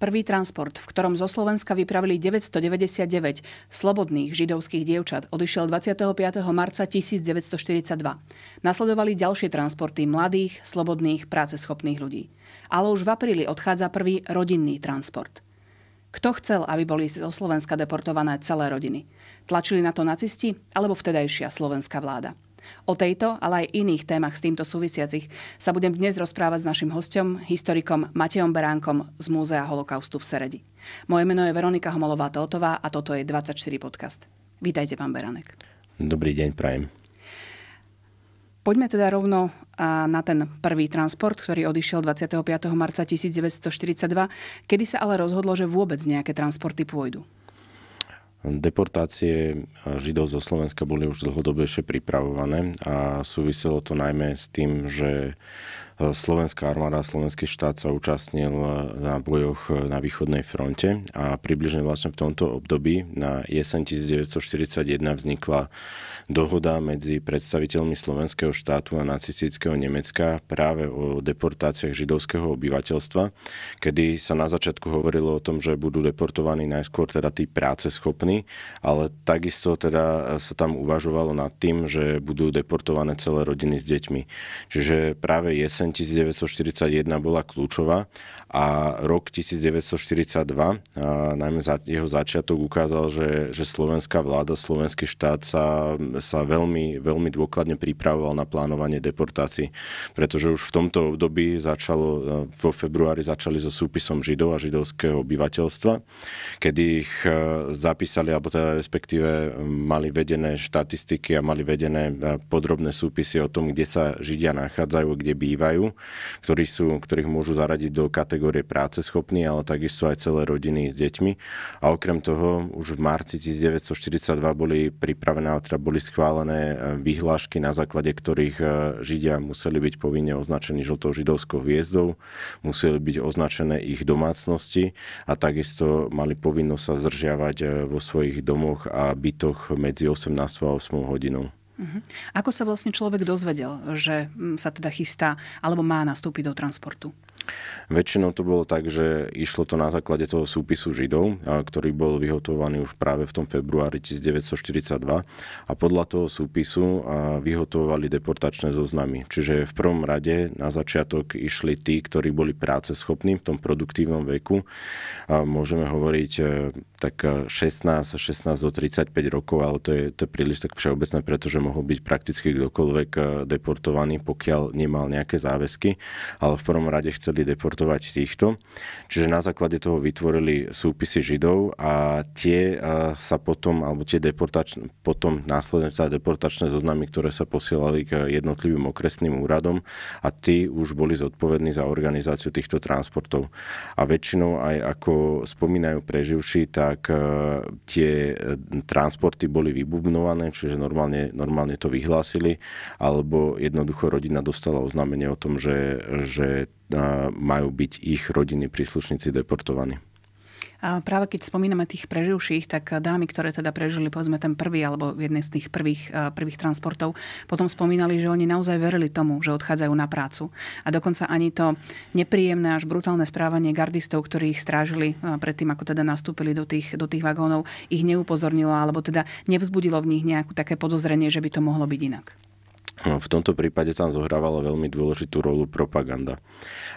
Prvý transport, v ktorom zo Slovenska vypravili 999 slobodných židovských dievčat, odišiel 25. marca 1942. Nasledovali ďalšie transporty mladých, slobodných, práceschopných ľudí. Ale už v apríli odchádza prvý rodinný transport. Kto chcel, aby boli zo Slovenska deportované celé rodiny? Tlačili na to nacisti alebo vtedajšia slovenská vláda? O tejto, ale aj iných témach s týmto súvisiacich sa budem dnes rozprávať s našim hostom, historikom Mateom Beránkom z Múzea holokaustu v Seredi. Moje meno je Veronika homolová totová a toto je 24 podcast. Vítajte, pán Beránek. Dobrý deň, prajem. Poďme teda rovno na ten prvý transport, ktorý odišiel 25. marca 1942, kedy sa ale rozhodlo, že vôbec nejaké transporty pôjdu. Deportácie eh, Židov zo Slovenska boli už dlhodobejšie pripravované a súviselo to najmä s tým, že Slovenská armáda a slovenský štát sa účastnil na bojoch na východnej fronte a približne vlastne v tomto období na jeseň 1941 vznikla dohoda medzi predstaviteľmi slovenského štátu a nacistického Nemecka práve o deportáciách židovského obyvateľstva, kedy sa na začiatku hovorilo o tom, že budú deportovaní najskôr teda tí práceschopní, ale takisto teda sa tam uvažovalo nad tým, že budú deportované celé rodiny s deťmi. Čiže práve jeseň jeseň 1941 bola kľúčová a rok 1942, najmä za, jeho začiatok ukázal, že, že slovenská vláda, slovenský štát sa, sa veľmi, veľmi dôkladne pripravoval na plánovanie deportácií, pretože už v tomto období začalo, e, vo februári začali so súpisom Židov a židovského obyvateľstva, kedy ich e, zapísali, alebo teda respektíve e, mali vedené štatistiky a mali vedené podrobné súpisy o tom, kde sa Židia nachádzajú, kde bývajú majú, ktorí sú, ktorých môžu zaradiť do kategórie práce schopní, ale takisto aj celé rodiny s deťmi. A okrem toho už v marci 1942 boli pripravené, teda boli schválené e, vyhlášky, na základe ktorých e, Židia museli byť povinne označení žltou židovskou hviezdou, museli byť označené ich domácnosti a takisto mali povinnosť sa zdržiavať e, vo svojich domoch a bytoch medzi 18 a 8 hodinou. Mhm. Ako sa vlastne človek dozvedel, že mm, sa teda chystá alebo má nastúpiť do transportu? Väčšinou to bolo tak, že išlo to na základe toho súpisu Židov, ktorý bol vyhotovaný už práve v tom februári 1942 a podľa toho súpisu vyhotovali deportačné zoznamy. Čiže v prvom rade na začiatok išli tí, ktorí boli práce schopní v tom produktívnom veku. Môžeme hovoriť e, tak 16, e, 16 do 35 rokov, ale to je, to je príliš tak všeobecné, pretože mohol byť prakticky kdokoľvek e, deportovaný, pokiaľ nemal nejaké záväzky, ale v prvom rade chceli rozhodli deportovať týchto. Čiže na základe toho vytvorili súpisy Židov a tie e, sa potom, alebo tie deportačné, potom následne tá teda deportačné zoznamy, ktoré sa posielali k jednotlivým okresným úradom a tí už boli zodpovední za organizáciu týchto transportov. A väčšinou aj ako spomínajú preživší, tak e, tie e, transporty boli vybubnované, čiže normálne, normálne to vyhlásili, alebo jednoducho rodina dostala oznámenie o tom, že, že majú byť ich rodiny príslušníci deportovaní. A práve keď spomíname tých preživších, tak dámy, ktoré teda prežili povedzme ten prvý alebo jednej z tých prvých, e, prvých transportov, potom spomínali, že oni naozaj verili tomu, že odchádzajú na prácu. A dokonca ani to nepríjemné až brutálne správanie gardistov, ktorí ich strážili e, predtým, ako teda nastúpili do tých, do tých vagónov, ich neupozornilo alebo teda nevzbudilo v nich nejakú také podozrenie, že by to mohlo byť inak. V tomto prípade tam zohrávala veľmi dôležitú rolu propaganda.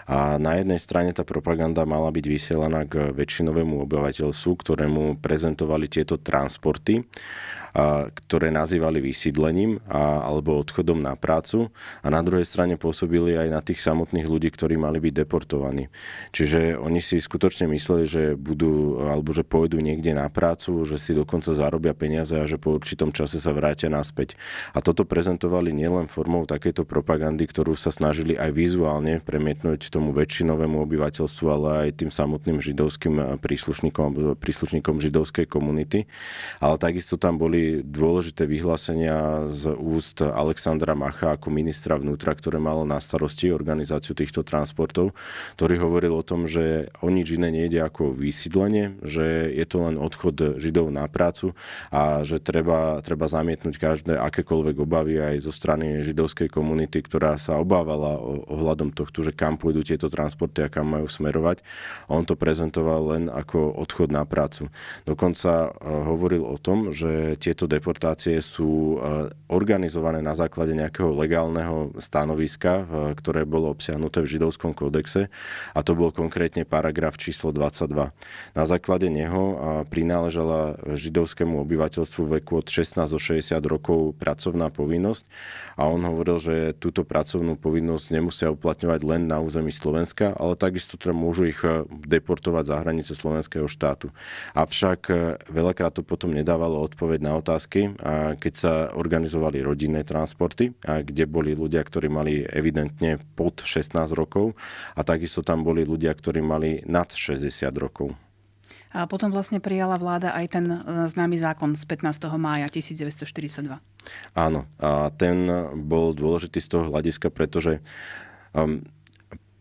A na jednej strane tá propaganda mala byť vysielaná k väčšinovému obyvateľstvu, ktorému prezentovali tieto transporty ktoré nazývali vysídlením a, alebo odchodom na prácu a na druhej strane pôsobili aj na tých samotných ľudí, ktorí mali byť deportovaní. Čiže oni si skutočne mysleli, že budú alebo že pôjdu niekde na prácu, že si dokonca zarobia peniaze a že po určitom čase sa vrátia naspäť. A toto prezentovali nielen formou takejto propagandy, ktorú sa snažili aj vizuálne premietnúť tomu väčšinovému obyvateľstvu, ale aj tým samotným židovským príslušníkom, príslušníkom židovskej komunity, ale takisto tam boli dôležité vyhlásenia z úst Alexandra Macha ako ministra vnútra, ktoré malo na starosti organizáciu týchto transportov, ktorý hovoril o tom, že o nič iné nejde ako vysídlenie, že je to len odchod Židov na prácu a že treba, treba zamietnúť každé akékoľvek obavy aj zo strany židovskej komunity, ktorá sa obávala ohľadom tohto, že kam pôjdu tieto transporty a kam majú smerovať. A on to prezentoval len ako odchod na prácu. Dokonca eh, hovoril o tom, že tie tieto deportácie sú e, organizované na základe nejakého legálneho stanoviska, e, ktoré bolo obsiahnuté v židovskom kódexe a to bol konkrétne paragraf číslo 22. Na základe neho e, prináležala židovskému obyvateľstvu veku od 16 do 60 rokov pracovná povinnosť a on hovoril, že túto pracovnú povinnosť nemusia uplatňovať len na území Slovenska, ale takisto teda môžu ich deportovať za hranice slovenského štátu. Avšak veľakrát to potom nedávalo odpoveď na otázky, a keď sa organizovali rodinné transporty, a kde boli ľudia, ktorí mali evidentne pod 16 rokov a takisto tam boli ľudia, ktorí mali nad 60 rokov. A potom vlastne prijala vláda aj ten e, známy zákon z 15. mája 1942. Áno, a ten bol dôležitý z toho hľadiska, pretože um,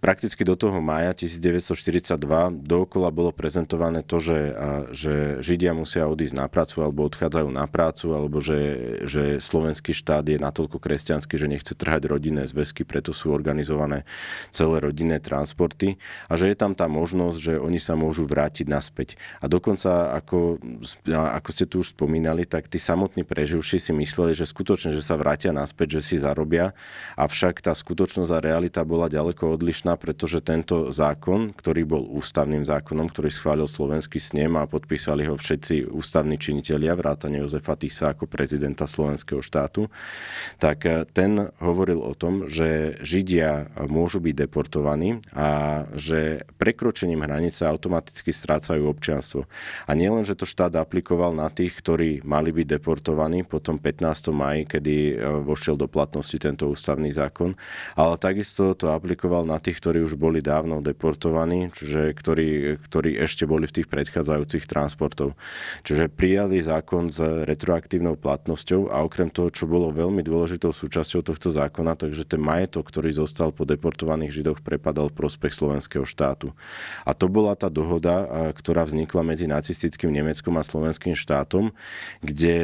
prakticky do toho mája 1942 dookola bolo prezentované to, že, a, že Židia musia odísť na prácu alebo odchádzajú na prácu, alebo že, že slovenský štát je natoľko kresťanský, že nechce trhať rodinné zväzky, preto sú organizované celé rodinné transporty a že je tam tá možnosť, že oni sa môžu vrátiť naspäť. A dokonca, ako, ako ste tu už spomínali, tak tí samotní preživší si mysleli, že skutočne, že sa vrátia naspäť, že si zarobia, avšak tá skutočnosť a realita bola ďaleko odlišná jasná, pretože tento zákon, ktorý bol ústavným zákonom, ktorý schválil slovenský snem a podpísali ho všetci ústavní činitelia, vrátane Jozefa Tisa ako prezidenta slovenského štátu, tak eh, ten hovoril o tom, že Židia môžu byť deportovaní a že prekročením hranice automaticky strácajú občianstvo. A nielen, že to štát aplikoval na tých, ktorí mali byť deportovaní potom 15. maji, kedy eh, vošiel do platnosti tento ústavný zákon, ale takisto to aplikoval na tých, ktorí už boli dávno deportovaní, čiže ktorí, ktorí ešte boli v tých predchádzajúcich transportov. Čiže prijali zákon s retroaktívnou platnosťou a okrem toho, čo bolo veľmi dôležitou súčasťou tohto zákona, takže ten majetok, ktorý zostal po deportovaných Židoch, prepadal prospech slovenského štátu. A to bola tá dohoda, ktorá vznikla medzi nacistickým Nemeckom a slovenským štátom, kde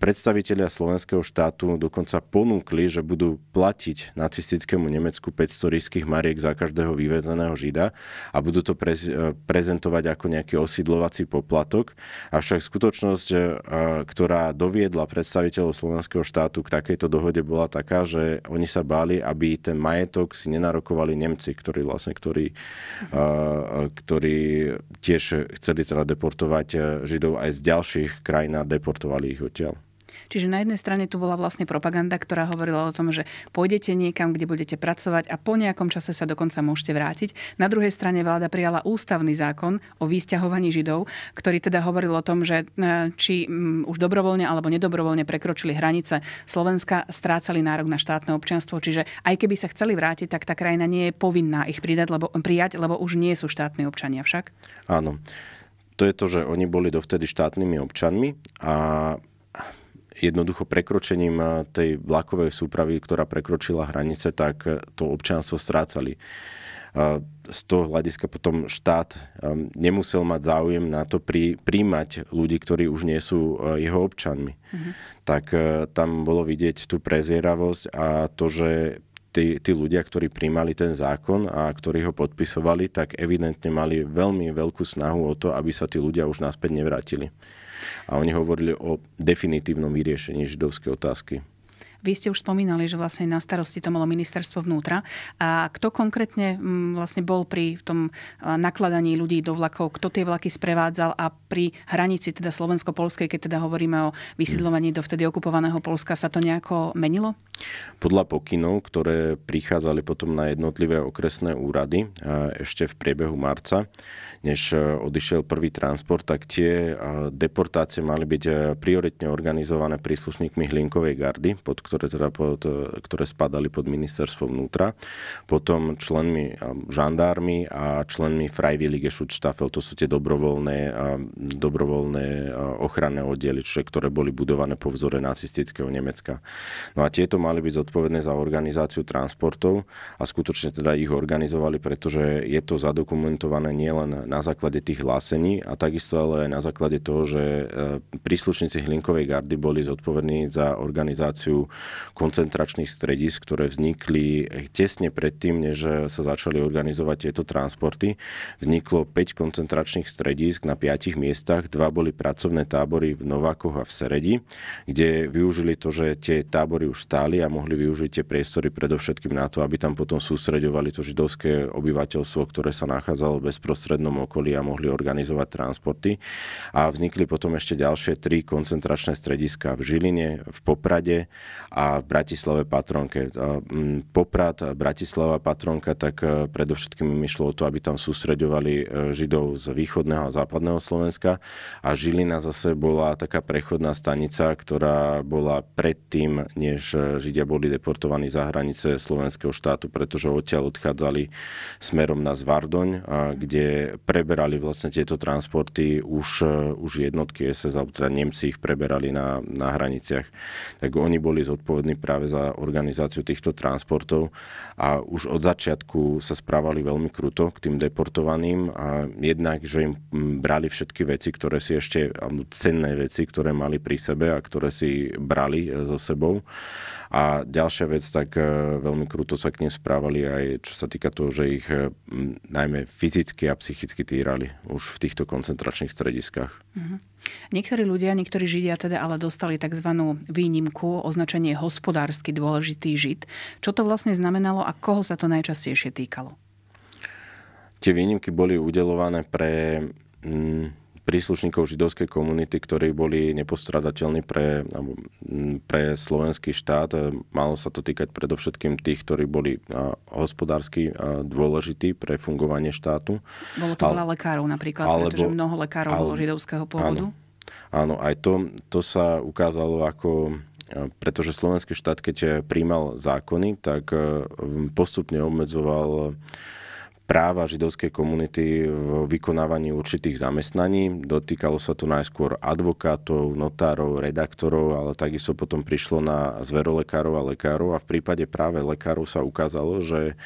predstavitelia slovenského štátu dokonca ponúkli, že budú platiť nacistickému Nemecku 500 rískych mariek za za každého vyvezeného Žida a budú to prez, e, prezentovať ako nejaký osídlovací poplatok. Avšak skutočnosť, e, ktorá doviedla predstaviteľov slovenského štátu k takejto dohode bola taká, že oni sa báli, aby ten majetok si nenarokovali Nemci, ktorí vlastne, ktorí, e, ktorí tiež chceli teda deportovať Židov aj z ďalších krajín a deportovali ich odtiaľ. Čiže na jednej strane tu bola vlastne propaganda, ktorá hovorila o tom, že pôjdete niekam, kde budete pracovať a po nejakom čase sa dokonca môžete vrátiť. Na druhej strane vláda prijala ústavný zákon o výsťahovaní Židov, ktorý teda hovoril o tom, že e, či mm, už dobrovoľne alebo nedobrovoľne prekročili hranice Slovenska, strácali nárok na štátne občianstvo. Čiže aj keby sa chceli vrátiť, tak tá krajina nie je povinná ich pridať, lebo, prijať, lebo už nie sú štátni občania však. Áno. To je to, že oni boli dovtedy štátnymi občanmi a jednoducho prekročením eh, tej vlakovej súpravy, ktorá prekročila hranice, tak eh, to občianstvo strácali. Eh, z toho hľadiska potom štát ehm, nemusel mať záujem na to pri, príjmať ľudí, ktorí už nie sú jeho občanmi. Mm-hmm. Tak tam bolo vidieť tú prezieravosť a to, že tí, tí ľudia, ktorí príjmali ten zákon a ktorí ho podpisovali, tak evidentne mali veľmi veľkú snahu o to, aby sa tí ľudia už naspäť nevrátili a oni hovorili o definitívnom vyriešení židovskej otázky. Vy ste už spomínali, že vlastne na starosti to malo ministerstvo vnútra. A kto konkrétne mm, vlastne bol pri tom e, nakladaní ľudí do vlakov, kto tie vlaky sprevádzal a pri hranici teda slovensko-polskej, keď teda hovoríme o vysídlovaní do vtedy okupovaného Polska, sa to nejako menilo? Podľa pokynov, ktoré prichádzali potom na jednotlivé okresné úrady e, ešte v priebehu marca, než e, odišiel prvý transport, tak tie deportácie mali byť prioritne organizované príslušníkmi Hlinkovej gardy, pod ktorým ktoré, teda pod, ktoré spadali pod ministerstvo vnútra, potom členmi žandármi a členmi Freiwillige Schutzstaffel, to sú tie dobrovoľné, dobrovoľné ochranné oddiely, ktoré boli budované po vzore nacistického Nemecka. No a tieto mali byť zodpovedné za organizáciu transportov a skutočne teda ich organizovali, pretože je to zadokumentované nielen na základe tých hlásení a takisto ale aj na základe toho, že e, príslušníci Hlinkovej gardy boli zodpovední za organizáciu koncentračných stredisk, ktoré vznikli tesne predtým, než sa začali organizovať tieto transporty. Vzniklo 5 koncentračných stredisk na 5 miestach, dva boli pracovné tábory v Novákoch a v Seredi, kde využili to, že tie tábory už stáli a mohli využiť tie priestory predovšetkým na to, aby tam potom sústreďovali to židovské obyvateľstvo, ktoré sa nachádzalo v bezprostrednom okolí a mohli organizovať transporty. A vznikli potom ešte ďalšie tri koncentračné strediska v Žiline, v Poprade a v Bratislave patronke. Mm, Poprad, Bratislava patronka, tak e, predovšetkým im išlo o to, aby tam sústreďovali e, Židov z východného a západného Slovenska a Žilina zase bola taká prechodná stanica, ktorá bola predtým, než e, Židia boli deportovaní za hranice slovenského štátu, pretože odtiaľ odchádzali smerom na Zvardoň, kde preberali vlastne tieto transporty už, už jednotky SS, alebo teda Nemci ich preberali na, na hraniciach. Tak oni boli zodpovední zodpovední práve za organizáciu týchto transportov a už od začiatku sa správali veľmi kruto k tým deportovaným a jednak, že im brali všetky veci, ktoré si ešte, cenné veci, ktoré mali pri sebe a ktoré si brali e, so sebou a ďalšia vec, tak e, veľmi krúto sa k nim správali aj čo sa týka toho, že ich e, najmä fyzicky a psychicky týrali už v týchto koncentračných strediskách. Mm-hmm. Niektorí ľudia, niektorí Židia teda ale dostali tzv. výnimku, označenie hospodársky dôležitý Žid. Čo to vlastne znamenalo a koho sa to najčastejšie týkalo? Tie výnimky boli udelované pre... Mm, príslušníkov židovskej komunity, ktorí boli nepostradateľní pre, pre slovenský štát. E, malo sa to týkať predovšetkým tých, ktorí boli e, hospodársky e, dôležití pre fungovanie štátu. Bolo to veľa lekárov napríklad, alebo, pretože mnoho lekárov ale, bolo židovského pôvodu. Áno, áno aj to, to sa ukázalo ako pretože slovenský štát, keď príjmal zákony, tak postupne obmedzoval práva židovskej komunity v vykonávaní určitých zamestnaní. Dotýkalo sa to najskôr advokátov, notárov, redaktorov, ale takisto potom prišlo na zverolekárov a lekárov a v prípade práve lekárov sa ukázalo, že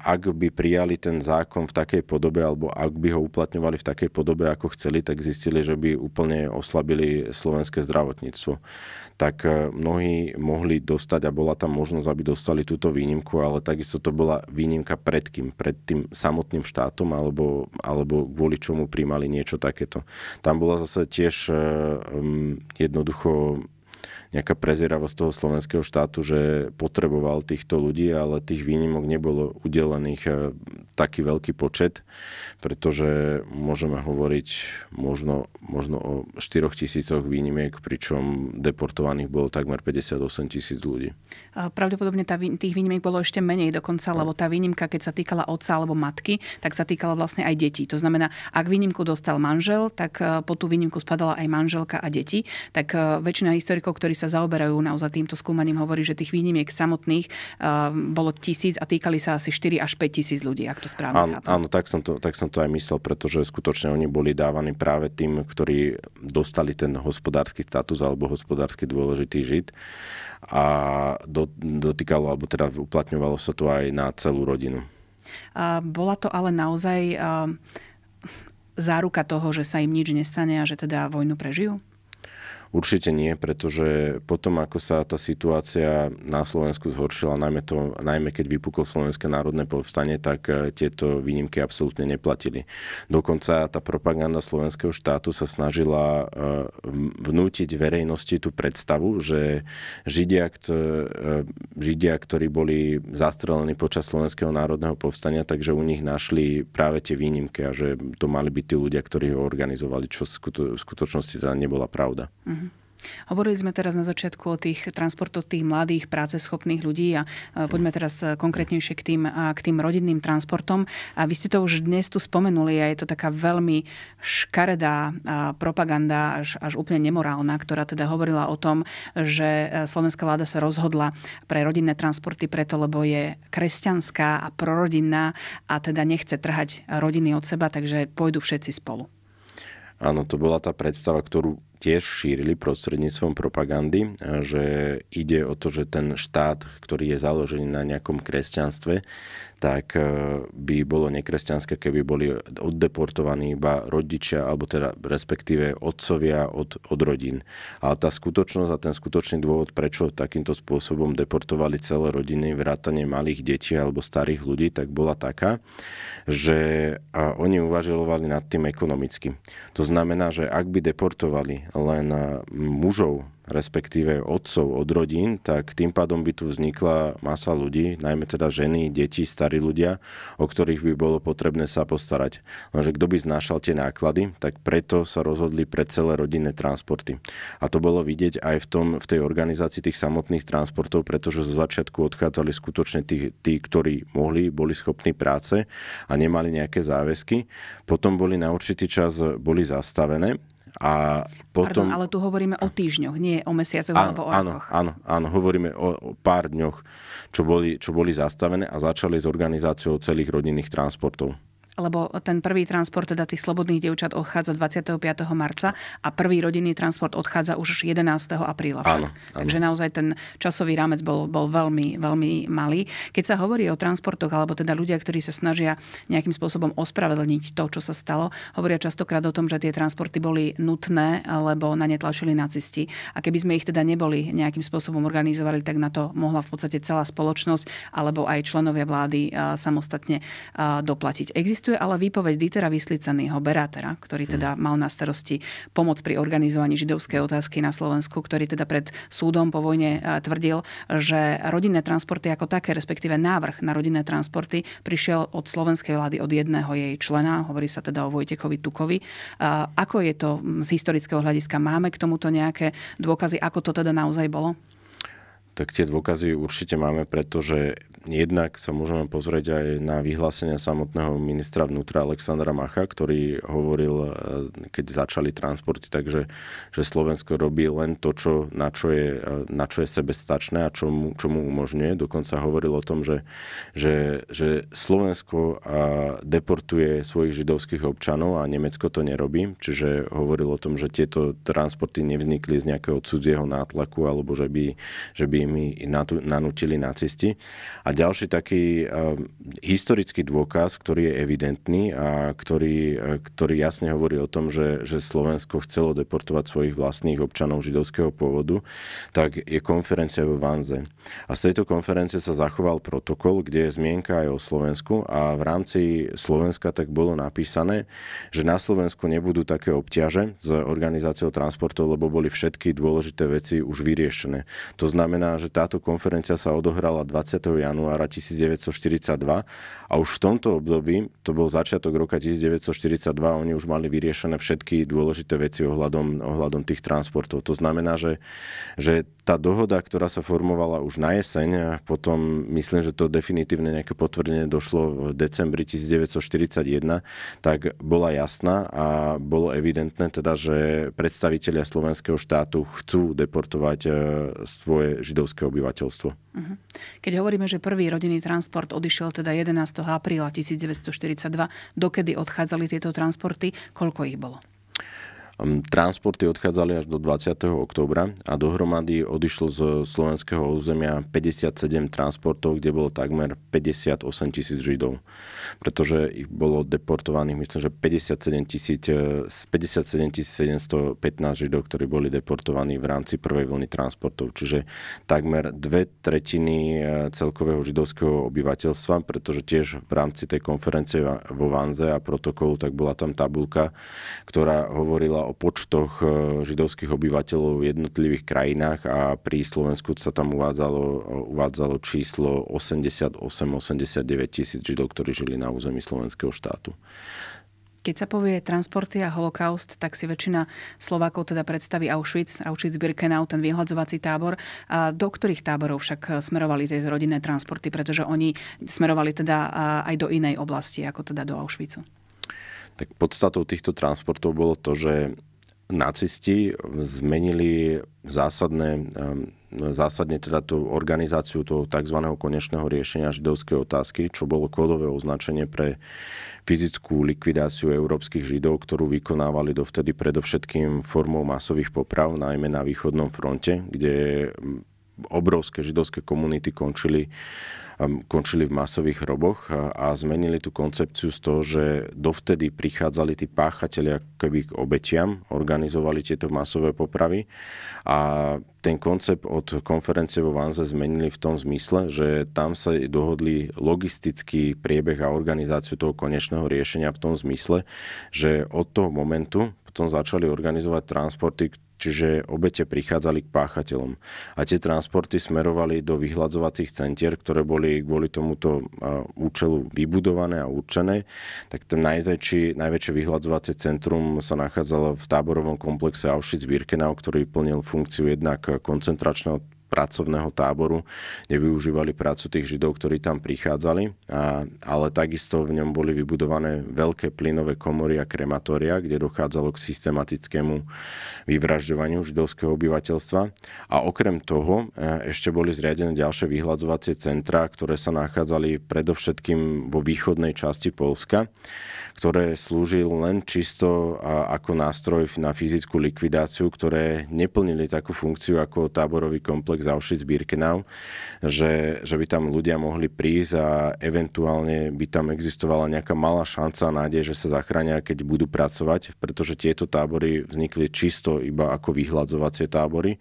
ak by prijali ten zákon v takej podobe alebo ak by ho uplatňovali v takej podobe, ako chceli, tak zistili, že by úplne oslabili slovenské zdravotníctvo tak e, mnohí mohli dostať a bola tam možnosť, aby dostali túto výnimku, ale takisto to bola výnimka pred kým? Pred tým samotným štátom alebo, alebo kvôli čomu príjmali niečo takéto. Tam bola zase tiež um, jednoducho nejaká prezieravosť toho slovenského štátu, že potreboval týchto ľudí, ale tých výnimok nebolo udelených e, taký veľký počet, pretože môžeme hovoriť možno, možno o 4 tisícoch výnimiek, pričom deportovaných bolo takmer 58 tisíc ľudí. Pravdepodobne tá, tých výnimiek bolo ešte menej dokonca, lebo tá výnimka, keď sa týkala otca alebo matky, tak sa týkala vlastne aj detí. To znamená, ak výnimku dostal manžel, tak e, po tú výnimku spadala aj manželka a deti. Tak e, väčšina historikov, ktorí sa zaoberajú naozaj týmto skúmaním, hovorí, že tých výnimiek samotných e, bolo tisíc a týkali sa asi 4 až 5 tisíc ľudí. Ak to správne áno, Áno, tak som, to, tak som to aj myslel, pretože skutočne oni boli dávaní práve tým, ktorí dostali ten hospodársky status alebo hospodársky dôležitý žid a do, dotýkalo, alebo teda uplatňovalo sa to aj na celú rodinu. A bola to ale naozaj a, záruka toho, že sa im nič nestane a že teda vojnu prežijú? Určite nie, pretože potom, ako sa tá situácia na Slovensku zhoršila, najmä, to, najmä keď vypuklo Slovenské národné povstanie, tak e, tieto výnimky absolútne neplatili. Dokonca tá propaganda slovenského štátu sa snažila e, vnútiť verejnosti tú predstavu, že Židia, e, Židia ktorí boli zastrelení počas Slovenského národného povstania, takže u nich našli práve tie výnimky a že to mali byť tí ľudia, ktorí ho organizovali, čo v skutočnosti teda nebola pravda. Mm-hmm. Hovorili sme teraz na začiatku o tých transportoch tých mladých, práceschopných ľudí a poďme teraz e, konkrétnejšie k tým, k tým rodinným transportom. A vy ste to už dnes tu spomenuli a je to taká veľmi škaredá propaganda, až, až úplne nemorálna, ktorá teda hovorila o tom, že e, slovenská vláda sa rozhodla pre rodinné transporty preto, lebo je kresťanská a prorodinná a teda nechce trhať rodiny od seba, takže pôjdu všetci spolu. Áno, to bola tá predstava, ktorú tiež šírili prostredníctvom propagandy, že ide o to, že ten štát, ktorý je založený na nejakom kresťanstve, tak e, by bolo nekresťanské, keby boli oddeportovaní iba rodičia, alebo teda respektíve otcovia od, od rodín. Ale tá skutočnosť a ten skutočný dôvod, prečo takýmto spôsobom deportovali celé rodiny, vrátane malých detí alebo starých ľudí, tak bola taká, že oni uvažovali nad tým ekonomicky. To znamená, že ak by deportovali len mužov, respektíve otcov od rodín, tak tým pádom by tu vznikla masa ľudí, najmä teda ženy, deti, starí ľudia, o ktorých by bolo potrebné sa postarať. Lenže kto by znášal tie náklady, tak preto sa rozhodli pre celé rodinné transporty. A to bolo vidieť aj v, tom, v tej organizácii tých samotných transportov, pretože zo začiatku odchádzali skutočne tí, tí, ktorí mohli, boli schopní práce a nemali nejaké záväzky. Potom boli na určitý čas boli zastavené a potom... Pardon, ale tu hovoríme o týždňoch, nie o mesiacoch áno, alebo o áno, rokoch. Áno, áno, hovoríme o, o pár dňoch, čo boli, čo boli zastavené a začali s organizáciou celých rodinných transportov lebo ten prvý transport teda tých slobodných dievčat odchádza 25. marca a prvý rodinný transport odchádza už 11. apríla. Áno, áno. Takže naozaj ten časový rámec bol, bol veľmi, veľmi malý. Keď sa hovorí o transportoch, alebo teda ľudia, ktorí sa snažia nejakým spôsobom ospravedlniť to, čo sa stalo, hovoria častokrát o tom, že tie transporty boli nutné, lebo na ne tlačili nacisti. A keby sme ich teda neboli nejakým spôsobom organizovali, tak na to mohla v podstate celá spoločnosť alebo aj členovia vlády samostatne doplatiť. Existuje Existuje ale výpoveď Dietera Vysliceného Berátera, ktorý teda hmm. mal na starosti pomoc pri organizovaní židovskej otázky na Slovensku, ktorý teda pred súdom po vojne e, tvrdil, že rodinné transporty ako také, respektíve návrh na rodinné transporty prišiel od slovenskej vlády, od jedného jej člena, hovorí sa teda o Vojtekovi Tukovi. E, ako je to z historického hľadiska? Máme k tomuto nejaké dôkazy, ako to teda naozaj bolo? tak tie dôkazy určite máme, pretože jednak sa môžeme pozrieť aj na vyhlásenia samotného ministra vnútra Alexandra Macha, ktorý hovoril, e, keď začali transporty, takže že Slovensko robí len to, čo, na, čo je, e, na čo je sebestačné a čo mu, čo mu umožňuje. Dokonca hovoril o tom, že, že, že Slovensko deportuje svojich židovských občanov a Nemecko to nerobí. Čiže hovoril o tom, že tieto transporty nevznikli z nejakého cudzieho nátlaku alebo že by, že by ktorými nanútili nacisti. A ďalší taký eh, historický dôkaz, ktorý je evidentný a ktorý, eh, ktorý jasne hovorí o tom, že, že Slovensko chcelo deportovať svojich vlastných občanov židovského pôvodu, tak je konferencia vo Vanze. A z tejto konferencie sa zachoval protokol, kde je zmienka aj o Slovensku a v rámci Slovenska tak bolo napísané, že na Slovensku nebudú také obťaže s organizáciou transportov, lebo boli všetky dôležité veci už vyriešené. To znamená, že táto konferencia sa odohrala 20. januára 1942 a už v tomto období, to bol začiatok roka 1942, oni už mali vyriešené všetky dôležité veci ohľadom, ohľadom tých transportov. To znamená, že, že tá dohoda, ktorá sa formovala už na jeseň a potom myslím, že to definitívne nejaké potvrdenie došlo v decembri 1941, tak bola jasná a bolo evidentné teda, že predstavitelia slovenského štátu chcú deportovať e, svoje židovské obyvateľstvo. Mhm. Keď hovoríme, že prvý rodinný transport odišiel teda 11. apríla 1942, dokedy odchádzali tieto transporty, koľko ich bolo? Transporty odchádzali až do 20. oktobra a dohromady odišlo z slovenského územia 57 transportov, kde bolo takmer 58 tisíc Židov. Pretože ich bolo deportovaných, myslím, že 57 tisíc 57 e, 715 Židov, ktorí boli deportovaní v rámci prvej vlny transportov. Čiže takmer dve tretiny e, celkového židovského obyvateľstva, pretože tiež v rámci tej konferencie vo Vanze a protokolu, tak bola tam tabulka, ktorá hovorila o počtoch e, židovských obyvateľov v jednotlivých krajinách a pri Slovensku sa tam uvádzalo, e, uvádzalo číslo 88-89 tisíc židov, ktorí žili na území slovenského štátu. Keď sa povie transporty a holokaust, tak si väčšina Slovákov teda predstaví Auschwitz, Auschwitz-Birkenau, ten vyhľadzovací tábor. A do ktorých táborov však smerovali tie rodinné transporty? Pretože oni smerovali teda aj do inej oblasti, ako teda do Auschwitzu tak podstatou týchto transportov bolo to, že nacisti zmenili zásadné, ehm, zásadne teda tú organizáciu toho tzv. konečného riešenia židovskej otázky, čo bolo kódové označenie pre fyzickú likvidáciu európskych židov, ktorú vykonávali dovtedy predovšetkým formou masových poprav, najmä na východnom fronte, kde ehm, obrovské židovské komunity končili končili v masových hroboch a zmenili tú koncepciu z toho, že dovtedy prichádzali tí páchatelia keby k obetiam, organizovali tieto masové popravy a ten koncept od konferencie vo Vanze zmenili v tom zmysle, že tam sa dohodli logistický priebeh a organizáciu toho konečného riešenia v tom zmysle, že od toho momentu potom začali organizovať transporty, čiže obete prichádzali k páchateľom. A tie transporty smerovali do vyhľadzovacích centier, ktoré boli kvôli tomuto účelu vybudované a určené. Tak ten najväčší, najväčšie vyhľadzovacie centrum sa nachádzalo v táborovom komplexe Auschwitz-Birkenau, ktorý plnil funkciu jednak koncentračného pracovného táboru, nevyužívali prácu tých Židov, ktorí tam prichádzali, a, ale takisto v ňom boli vybudované veľké plynové komory a krematória, kde dochádzalo k systematickému vyvražďovaniu židovského obyvateľstva. A okrem toho e, ešte boli zriadené ďalšie vyhľadzovacie centra, ktoré sa nachádzali predovšetkým vo východnej časti Polska, ktoré slúžil len čisto ako nástroj na fyzickú likvidáciu, ktoré neplnili takú funkciu ako táborový komplex z Auschwitz-Birkenau, že, že by tam ľudia mohli prísť a eventuálne by tam existovala nejaká malá šanca a nádej, že sa zachránia, keď budú pracovať, pretože tieto tábory vznikli čisto iba ako vyhľadzovacie tábory.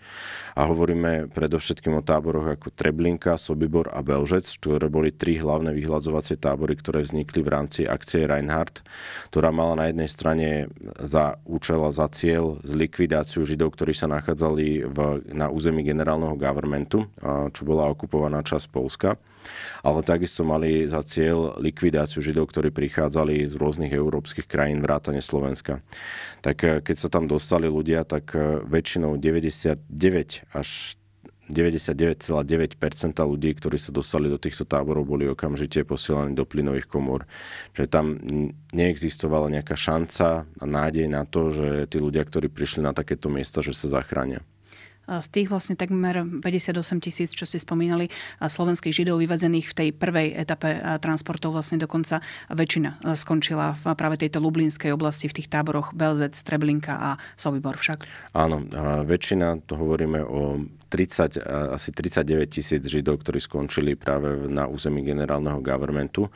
A hovoríme predovšetkým o táboroch ako Treblinka, Sobibor a Belžec, ktoré boli tri hlavné vyhľadzovacie tábory, ktoré vznikli v rámci akcie Reinhardt, ktorá mala na jednej strane za účel a za cieľ zlikvidáciu židov, ktorí sa nachádzali v, na území generálneho governmentu, čo bola okupovaná časť Polska. Ale takisto mali za cieľ likvidáciu Židov, ktorí prichádzali z rôznych európskych krajín, vrátane Slovenska. Tak e, keď sa tam dostali ľudia, tak e, väčšinou 99 až 99,9% ľudí, ktorí sa dostali do týchto táborov, boli okamžite posielaní do plynových komor, Že tam neexistovala nejaká šanca a nádej na to, že tí ľudia, ktorí prišli na takéto miesta, že sa zachránia. Z tých vlastne takmer 58 tisíc, čo ste spomínali, slovenských židov vyvezených v tej prvej etape transportov vlastne dokonca väčšina e, skončila v práve tejto Lublinskej oblasti v tých táboroch Belzec, Treblinka a Sobibor však. Áno, a väčšina, to hovoríme o 30, asi 39 tisíc Židov, ktorí skončili práve na území generálneho governmentu,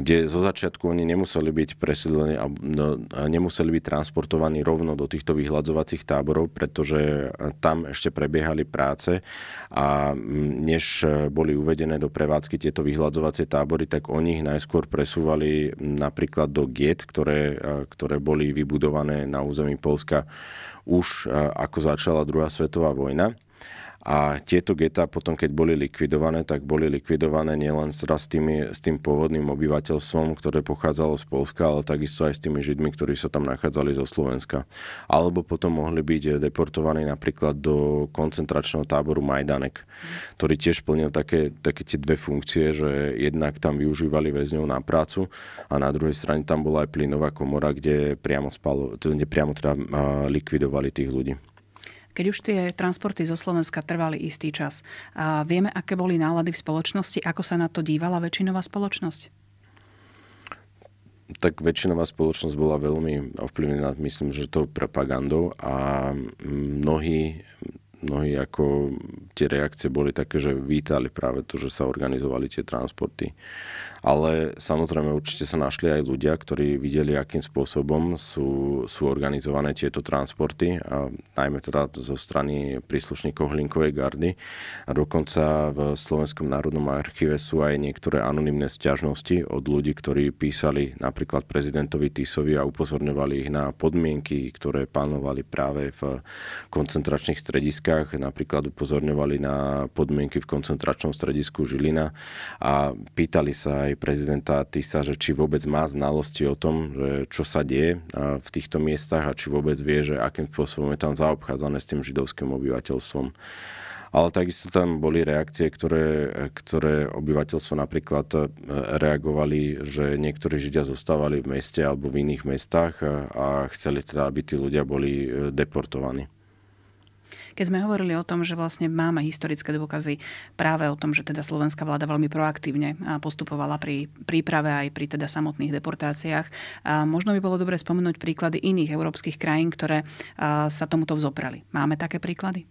kde zo začiatku oni nemuseli byť presídlení no, a nemuseli byť transportovaní rovno do týchto vyhľadzovacích táborov, pretože tam ešte prebiehali práce a než boli uvedené do prevádzky tieto vyhľadzovacie tábory, tak oni ich najskôr presúvali napríklad do get, ktoré, ktoré boli vybudované na území Polska už ako začala druhá svetová vojna. A tieto geta potom, keď boli likvidované, tak boli likvidované nielen teda s, tými, s tým pôvodným obyvateľstvom, ktoré pochádzalo z Polska, ale takisto aj s tými Židmi, ktorí sa tam nachádzali zo Slovenska. Alebo potom mohli byť deportovaní napríklad do koncentračného táboru Majdanek, ktorý tiež plnil také, také tie dve funkcie, že jednak tam využívali väzňov na prácu a na druhej strane tam bola aj plynová komora, kde priamo, spalo, kde priamo teda likvidovali tých ľudí keď už tie transporty zo Slovenska trvali istý čas. A vieme, aké boli nálady v spoločnosti, ako sa na to dívala väčšinová spoločnosť? tak väčšinová spoločnosť bola veľmi ovplyvnená, myslím, že to propagandou a mnohí, mnohí ako tie reakcie boli také, že vítali práve to, že sa organizovali tie transporty ale samozrejme určite sa našli aj ľudia, ktorí videli, akým spôsobom sú, sú organizované tieto transporty, a najmä teda zo strany príslušníkov Hlinkovej gardy. A dokonca v Slovenskom národnom archíve sú aj niektoré anonimné sťažnosti od ľudí, ktorí písali napríklad prezidentovi Tisovi a upozorňovali ich na podmienky, ktoré panovali práve v koncentračných strediskách, napríklad upozorňovali na podmienky v koncentračnom stredisku Žilina a pýtali sa aj aj prezidenta Tisa, že či vôbec má znalosti o tom, že čo sa deje v týchto miestach a či vôbec vie, že akým spôsobom je tam zaobchádzané s tým židovským obyvateľstvom. Ale takisto tam boli reakcie, ktoré, ktoré obyvateľstvo napríklad e, reagovali, že niektorí Židia zostávali v meste alebo v iných mestách a chceli teda, aby tí ľudia boli e, deportovaní. Keď sme hovorili o tom, že vlastne máme historické dôkazy práve o tom, že teda slovenská vláda veľmi proaktívne postupovala pri príprave aj pri teda samotných deportáciách, a možno by bolo dobre spomenúť príklady iných európskych krajín, ktoré sa tomuto vzoprali. Máme také príklady?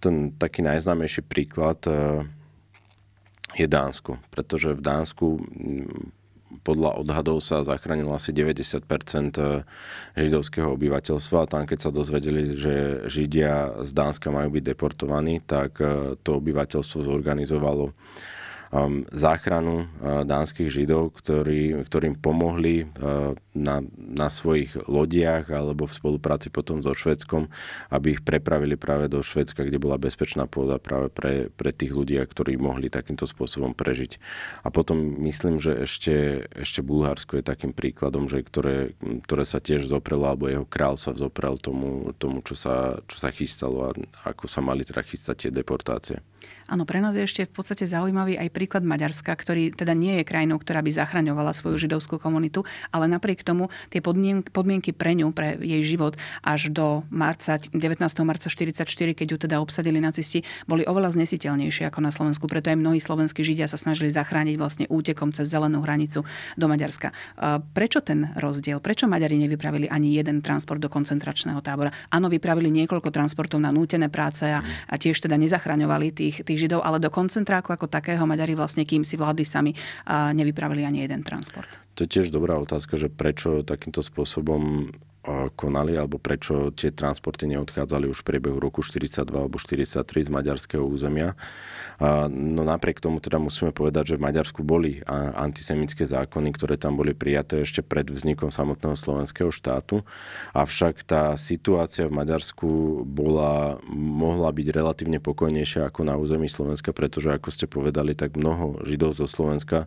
Ten taký najznámejší príklad e, je Dánsko, pretože v Dánsku podľa odhadov sa zachránilo asi 90 eh, židovského obyvateľstva. A Tam, keď sa dozvedeli, že Židia z Dánska majú byť deportovaní, tak eh, to obyvateľstvo zorganizovalo um, záchranu uh, dánskych židov, ktorý, ktorým pomohli uh, na, na svojich lodiach alebo v spolupráci potom so Švedskom, aby ich prepravili práve do Švedska, kde bola bezpečná pôda práve pre, pre tých ľudí, ktorí mohli takýmto spôsobom prežiť. A potom myslím, že ešte, ešte Bulharsko je takým príkladom, že ktoré, ktoré sa tiež zoprelo, alebo jeho král sa zoprel tomu, tomu čo, sa, čo sa chystalo a ako sa mali teda chystať tie deportácie. Áno, pre nás je ešte v podstate zaujímavý aj príklad Maďarska, ktorý teda nie je krajinou, ktorá by zachraňovala svoju židovskú komunitu, ale napriek tomu tie podmienky pre ňu, pre jej život až do marca, 19. marca 1944, keď ju teda obsadili nacisti, boli oveľa znesiteľnejšie ako na Slovensku. Preto aj mnohí slovenskí židia sa snažili zachrániť vlastne útekom cez zelenú hranicu do Maďarska. Prečo ten rozdiel? Prečo Maďari nevypravili ani jeden transport do koncentračného tábora? Áno, vypravili niekoľko transportov na nútené práce a, a tiež teda nezachraňovali tých tých, tých Židov, ale do koncentráku ako takého Maďari vlastne, kým si vlády sami nevypravili ani jeden transport. To je tiež dobrá otázka, že prečo takýmto spôsobom konali alebo prečo tie transporty neodchádzali už v priebehu roku 42 alebo 43 z maďarského územia. No napriek tomu teda musíme povedať, že v Maďarsku boli antisemické zákony, ktoré tam boli prijaté ešte pred vznikom samotného slovenského štátu. Avšak tá situácia v Maďarsku bola, mohla byť relatívne pokojnejšia ako na území Slovenska, pretože ako ste povedali, tak mnoho Židov zo Slovenska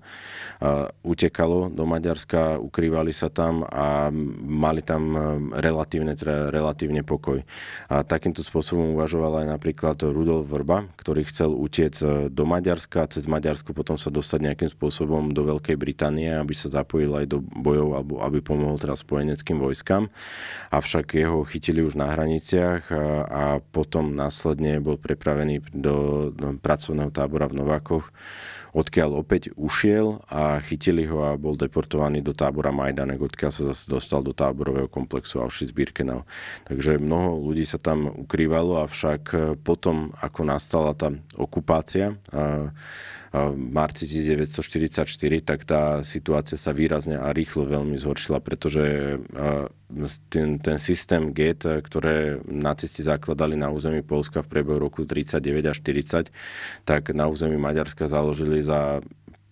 utekalo do Maďarska, ukrývali sa tam a mali tam relatívne, teda relatívne pokoj. A takýmto spôsobom uvažoval aj napríklad Rudolf Vrba, ktorý chcel utiec e, do Maďarska a cez Maďarsko potom sa dostať nejakým spôsobom do Veľkej Británie, aby sa zapojil aj do bojov, alebo aby pomohol teraz spojeneckým vojskám. Avšak jeho chytili už na hraniciach a, a potom následne bol prepravený do, do pracovného tábora v Novákoch odkiaľ opäť ušiel a chytili ho a bol deportovaný do tábora Majdanek, odkiaľ sa zase dostal do táborového komplexu Auschwitz-Birkenau. Takže mnoho ľudí sa tam ukrývalo, avšak potom, ako nastala tá okupácia, v marci 1944, tak tá situácia sa výrazne a rýchlo veľmi zhoršila, pretože ten, ten systém GET, ktoré nacisti zakladali na území Polska v priebehu roku 39 až 40, tak na území Maďarska založili za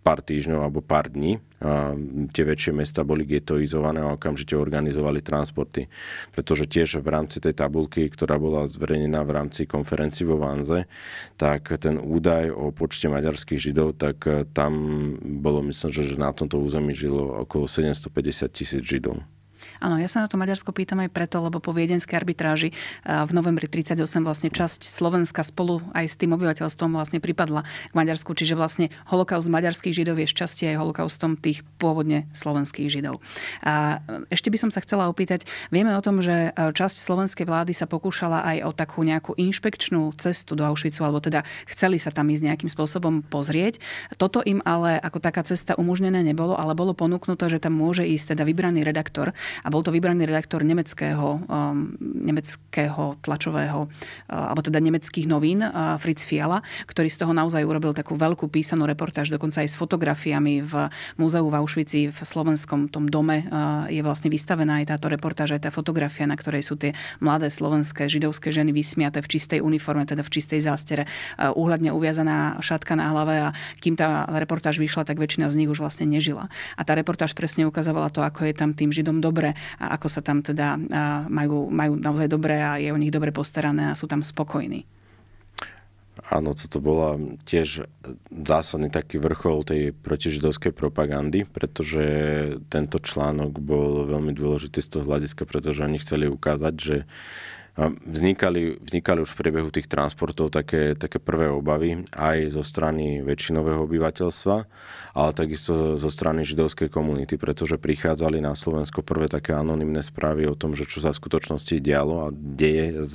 pár týždňov alebo pár dní. A tie väčšie mesta boli getoizované a okamžite organizovali transporty. Pretože tiež v rámci tej tabulky, ktorá bola zverejnená v rámci konferencii vo Vanze, tak ten údaj o počte maďarských židov, tak e, tam bolo, myslím, že na tomto území žilo okolo 750 tisíc židov. Áno, ja sa na to Maďarsko pýtam aj preto, lebo po viedenskej arbitráži v novembri 38 vlastne časť Slovenska spolu aj s tým obyvateľstvom vlastne pripadla k Maďarsku, čiže vlastne holokaust maďarských židov je šťastie aj holokaustom tých pôvodne slovenských židov. A ešte by som sa chcela opýtať, vieme o tom, že e, časť slovenskej vlády sa pokúšala aj o takú nejakú inšpekčnú cestu do Auschwitzu, alebo teda chceli sa tam ísť nejakým spôsobom pozrieť. Toto im ale ako taká cesta umožnené nebolo, ale bolo ponúknuté, že tam môže ísť teda vybraný redaktor a bol to vybraný redaktor nemeckého, um, nemeckého tlačového, uh, alebo teda nemeckých novín, uh, Fritz Fiala, ktorý z toho naozaj urobil takú veľkú písanú reportáž, dokonca aj s fotografiami v múzeu v Auschwitz v slovenskom tom dome uh, je vlastne vystavená aj táto reportáž, aj tá fotografia, na ktorej sú tie mladé slovenské židovské ženy vysmiaté v čistej uniforme, teda v čistej zástere, uh, uviazaná šatka na hlave a kým tá reportáž vyšla, tak väčšina z nich už vlastne nežila. A tá reportáž presne ukazovala to, ako je tam tým Židom dobre, a ako sa tam teda majú, majú naozaj dobre a je o nich dobre postarané a sú tam spokojní. Áno, toto bola tiež zásadný taký vrchol tej protižidovskej propagandy, pretože tento článok bol veľmi dôležitý z toho hľadiska, pretože oni chceli ukázať, že vznikali, vznikali už v priebehu tých transportov také, také prvé obavy aj zo strany väčšinového obyvateľstva, ale takisto zo strany židovskej komunity, pretože prichádzali na Slovensko prvé také anonimné správy o tom, že čo sa v skutočnosti dialo a deje s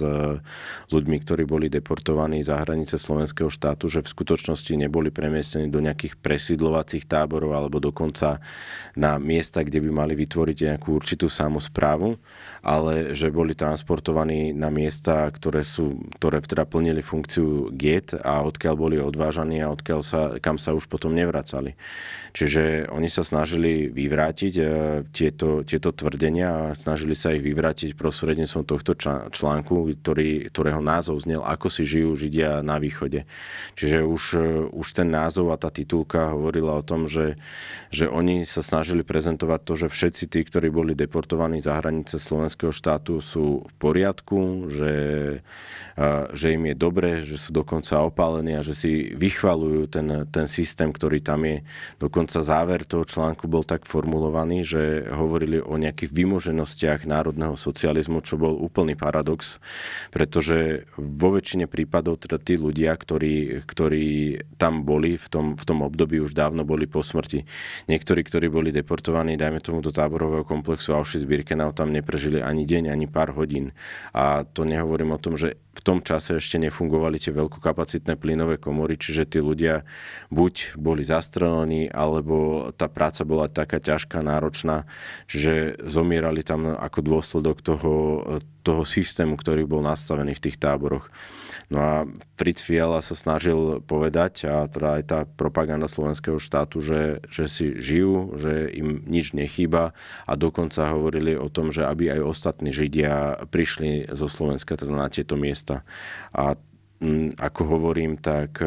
ľuďmi, ktorí boli deportovaní za hranice slovenského štátu, že v skutočnosti neboli premiestnení do nejakých presidlovacích táborov alebo dokonca na miesta, kde by mali vytvoriť nejakú určitú samozprávu, ale že boli transportovaní na miesta, ktoré, sú, ktoré teda plnili funkciu get a odkiaľ boli odvážaní a odkiaľ sa, kam sa už potom nevracali. Čiže oni sa snažili vyvrátiť e, tieto, tieto tvrdenia a snažili sa ich vyvrátiť prostredníctvom tohto článku, ktorý, ktorého názov znel Ako si žijú Židia na východe. Čiže už, e, už ten názov a tá titulka hovorila o tom, že, že oni sa snažili prezentovať to, že všetci tí, ktorí boli deportovaní za hranice slovenského štátu sú v poriadku, že, e, že im je dobre, že sú dokonca opálení a že si vychvalujú ten, ten systém, ktorý tam je. Dokonca záver toho článku bol tak formulovaný, že hovorili o nejakých vymoženostiach národného socializmu, čo bol úplný paradox, pretože vo väčšine prípadov teda tí ľudia, ktorí, ktorí tam boli v tom, v tom období, už dávno boli po smrti. Niektorí, ktorí boli deportovaní, dajme tomu do táborového komplexu Auschwitz-Birkenau, tam neprežili ani deň, ani pár hodín. A to nehovorím o tom, že v tom čase ešte nefungovali tie veľkokapacitné plynové komory, čiže tí ľudia buď boli zastrelení, alebo tá práca bola taká ťažká, náročná, že zomierali tam ako dôsledok toho, toho systému, ktorý bol nastavený v tých táboroch. No a Fritz Fiala sa snažil povedať, a teda aj tá propaganda slovenského štátu, že, že si žijú, že im nič nechýba a dokonca hovorili o tom, že aby aj ostatní Židia prišli zo Slovenska teda na tieto miesta. A mm, ako hovorím, tak e,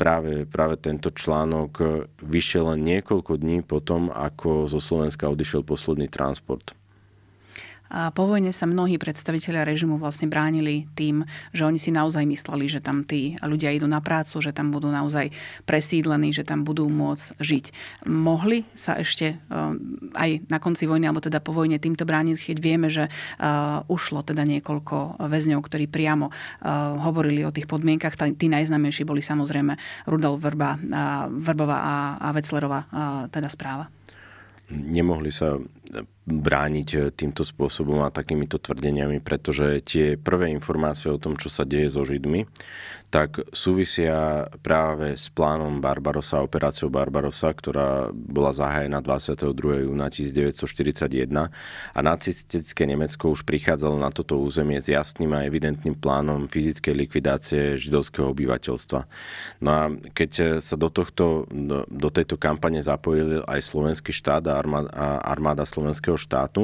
práve, práve tento článok vyšiel len niekoľko dní potom, ako zo Slovenska odišiel posledný transport. A po vojne sa mnohí predstavitelia režimu vlastne bránili tým, že oni si naozaj mysleli, že tam tí ľudia idú na prácu, že tam budú naozaj presídlení, že tam budú môcť žiť. Mohli sa ešte eh, aj na konci vojny, alebo teda po vojne týmto brániť, keď vieme, že eh, ušlo teda niekoľko väzňov, ktorí priamo eh, hovorili o tých podmienkach. Tí najznamejší boli samozrejme Rudolf Vrba, Vrbová a Veclerová teda správa. Nemohli sa brániť eh, týmto spôsobom a takýmito tvrdeniami, pretože tie prvé informácie o tom, čo sa deje so Židmi, tak súvisia práve s plánom Barbarosa, operáciou Barbarosa, ktorá bola zahájená 22. júna 1941 a nacistické Nemecko už prichádzalo na toto územie s jasným a evidentným plánom fyzickej likvidácie židovského obyvateľstva. No a keď eh, sa do, tohto, do tejto kampane zapojil aj slovenský štát a armáda, a armáda slovenského židovského štátu,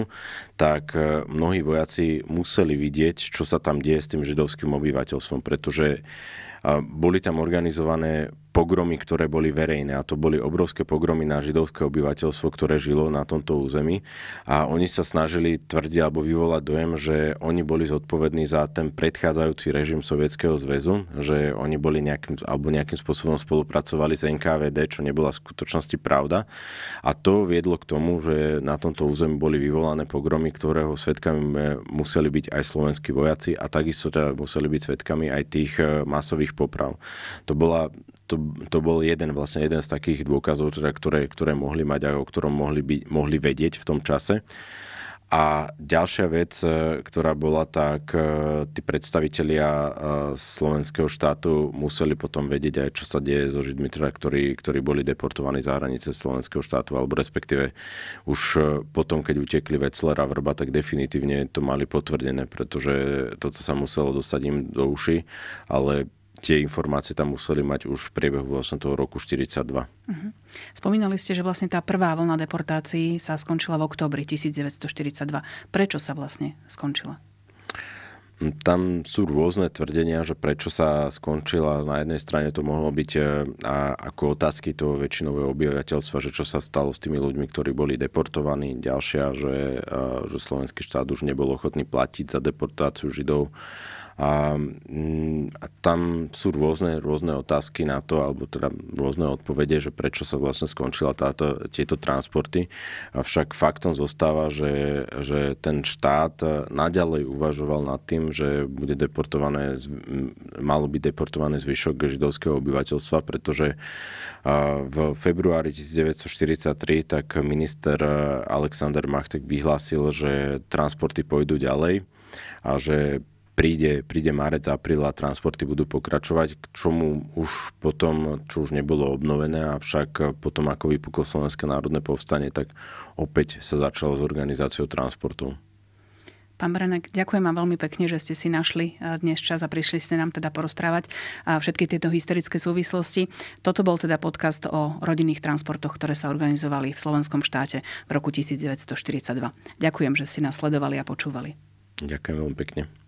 tak e, mnohí vojaci museli vidieť, čo sa tam deje s tým židovským obyvateľstvom, pretože e, boli tam organizované pogromy, ktoré boli verejné. A to boli obrovské pogromy na židovské obyvateľstvo, ktoré žilo na tomto území. A oni sa snažili tvrdiť alebo vyvolať dojem, že oni boli zodpovední za ten predchádzajúci režim Sovietskeho zväzu, že oni boli nejakým, alebo nejakým spôsobom spolupracovali s NKVD, čo nebola v skutočnosti pravda. A to viedlo k tomu, že na tomto území boli vyvolané pogromy, ktorého svetkami museli byť aj slovenskí vojaci a takisto teda museli byť svetkami aj tých e, masových poprav. To bola to, to bol jeden, vlastne jeden z takých dôkazov, teda, ktoré, ktoré mohli mať a o ktorom mohli, by, mohli vedieť v tom čase. A ďalšia vec, e, ktorá bola, tak e, tí predstavitelia e, slovenského štátu museli potom vedieť aj, čo sa deje so Židmi, teda, ktorí, ktorí boli deportovaní za hranice slovenského štátu, alebo respektíve už potom, keď utekli Vecler a Vrba, tak definitívne to mali potvrdené, pretože toto sa muselo dostať im do uši, ale tie informácie tam museli mať už v priebehu vlastne toho roku 42. Uh-huh. Mhm. Spomínali ste, že vlastne tá prvá vlna deportácií sa skončila v oktobri 1942. Prečo sa vlastne skončila? Tam sú rôzne tvrdenia, že prečo sa skončila. Na jednej strane to mohlo byť e, a, ako otázky toho väčšinového obyvateľstva, že čo sa stalo s tými ľuďmi, ktorí boli deportovaní. Ďalšia, že, e, že slovenský štát už nebol ochotný platiť za deportáciu židov. A, mm, a tam sú rôzne, rôzne otázky na to, alebo teda rôzne odpovede, že prečo sa vlastne skončila táto, tieto transporty. Avšak faktom zostáva, že, že ten štát naďalej uvažoval nad tým, že bude deportované, malo byť deportované zvyšok židovského obyvateľstva, pretože v februári 1943 tak minister Alexander Machtek vyhlásil, že transporty pôjdu ďalej a že príde, príde marec, apríl a transporty budú pokračovať, k čomu už potom, čo už nebolo obnovené, avšak potom ako vypuklo Slovenské národné povstanie, tak opäť sa začalo s organizáciou transportu. Pán Branek, ďakujem vám veľmi pekne, že ste si našli eh, dnes čas a prišli ste nám teda porozprávať eh, všetky tieto historické súvislosti. Toto bol teda podcast o rodinných transportoch, ktoré sa organizovali v slovenskom štáte v roku 1942. Ďakujem, že ste nás sledovali a počúvali. Ďakujem veľmi pekne.